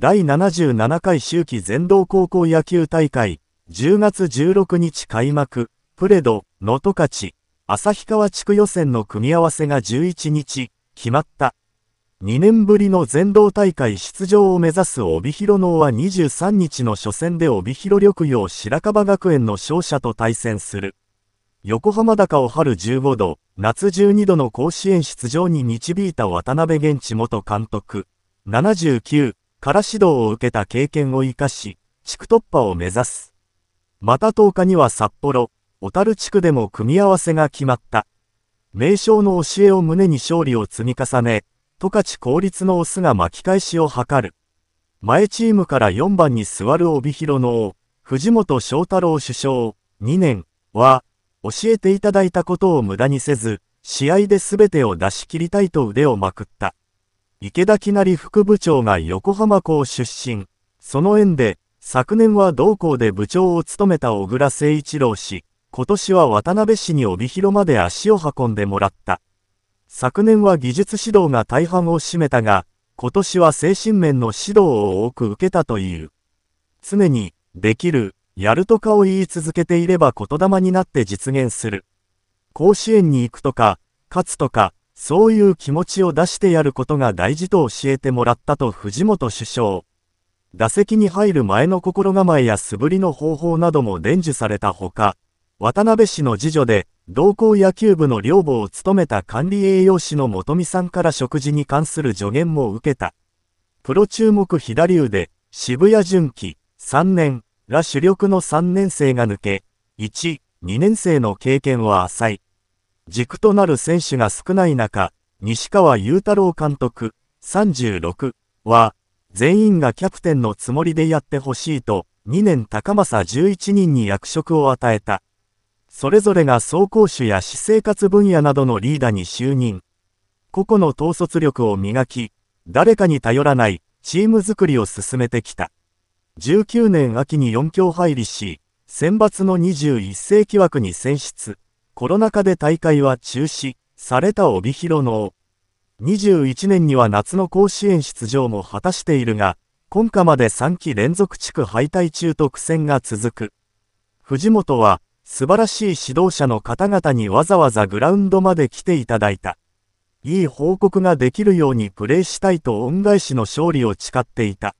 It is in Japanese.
第77回秋季全道高校野球大会、10月16日開幕、プレド、能登勝、旭川地区予選の組み合わせが11日、決まった。2年ぶりの全道大会出場を目指す帯広能は23日の初戦で帯広緑陽白樺学園の勝者と対戦する。横浜高を春15度、夏12度の甲子園出場に導いた渡辺源地元監督、79から指導を受けた経験を生かし、地区突破を目指す。また10日には札幌、小樽地区でも組み合わせが決まった。名称の教えを胸に勝利を積み重ね、十勝公立のオスが巻き返しを図る。前チームから4番に座る帯広の王、藤本翔太郎首相、2年は、教えていただいたことを無駄にせず、試合で全てを出し切りたいと腕をまくった。池田きなり副部長が横浜校出身。その縁で、昨年は同校で部長を務めた小倉誠一郎氏、今年は渡辺氏に帯広まで足を運んでもらった。昨年は技術指導が大半を占めたが、今年は精神面の指導を多く受けたという。常に、できる、やるとかを言い続けていれば言霊になって実現する。甲子園に行くとか、勝つとか、そういう気持ちを出してやることが大事と教えてもらったと藤本首相。打席に入る前の心構えや素振りの方法なども伝授されたほか、渡辺氏の次女で、同校野球部の寮母を務めた管理栄養士の本美さんから食事に関する助言も受けた。プロ注目左腕、渋谷純喜、3年、ら主力の3年生が抜け、1、2年生の経験は浅い。軸となる選手が少ない中、西川雄太郎監督36は、全員がキャプテンのつもりでやってほしいと、2年高政11人に役職を与えた。それぞれが総攻守や私生活分野などのリーダーに就任。個々の統率力を磨き、誰かに頼らないチーム作りを進めてきた。19年秋に4強入りし、選抜の21世紀枠に選出。コロナ禍で大会は中止された帯広の21年には夏の甲子園出場も果たしているが、今夏まで3期連続地区敗退中と苦戦が続く。藤本は、素晴らしい指導者の方々にわざわざグラウンドまで来ていただいた。いい報告ができるようにプレーしたいと恩返しの勝利を誓っていた。